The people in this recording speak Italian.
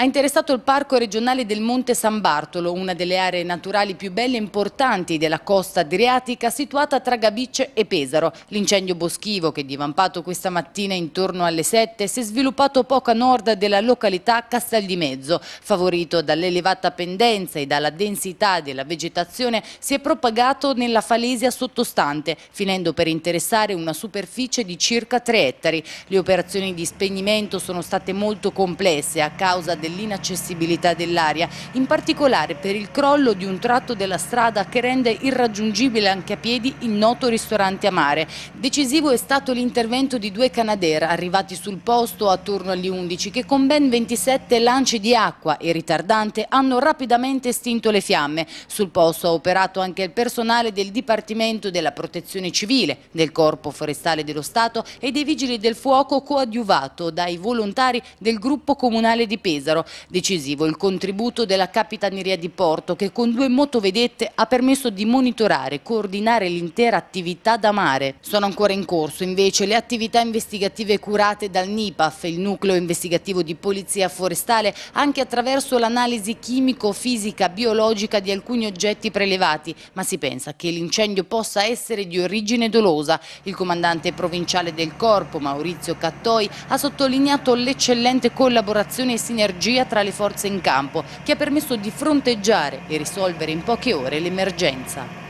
ha interessato il Parco regionale del Monte San Bartolo, una delle aree naturali più belle e importanti della costa adriatica situata tra Gabice e Pesaro. L'incendio boschivo che è divampato questa mattina intorno alle 7 si è sviluppato poco a nord della località Castel di Mezzo. Favorito dall'elevata pendenza e dalla densità della vegetazione si è propagato nella falesia sottostante, finendo per interessare una superficie di circa 3 ettari. Le operazioni di spegnimento sono state molto complesse a causa del dell'inaccessibilità dell'aria, in particolare per il crollo di un tratto della strada che rende irraggiungibile anche a piedi il noto ristorante a mare. Decisivo è stato l'intervento di due Canadair arrivati sul posto attorno agli 11 che con ben 27 lanci di acqua e ritardante hanno rapidamente estinto le fiamme. Sul posto ha operato anche il personale del Dipartimento della Protezione Civile, del Corpo Forestale dello Stato e dei Vigili del Fuoco coadiuvato dai volontari del Gruppo Comunale di Pesaro elicottero. Decisivo il contributo della Capitaneria di Porto che con due motovedette ha permesso di monitorare e coordinare l'intera attività da mare. Sono ancora in corso invece le attività investigative curate dal NIPAF, il nucleo investigativo di polizia forestale, anche attraverso l'analisi chimico-fisica biologica di alcuni oggetti prelevati, ma si pensa che l'incendio possa essere di origine dolosa. Il comandante provinciale del corpo, Maurizio Cattoi, ha sottolineato l'eccellente collaborazione e sinergia sinergia tra le forze in campo che ha permesso di fronteggiare e risolvere in poche ore l'emergenza.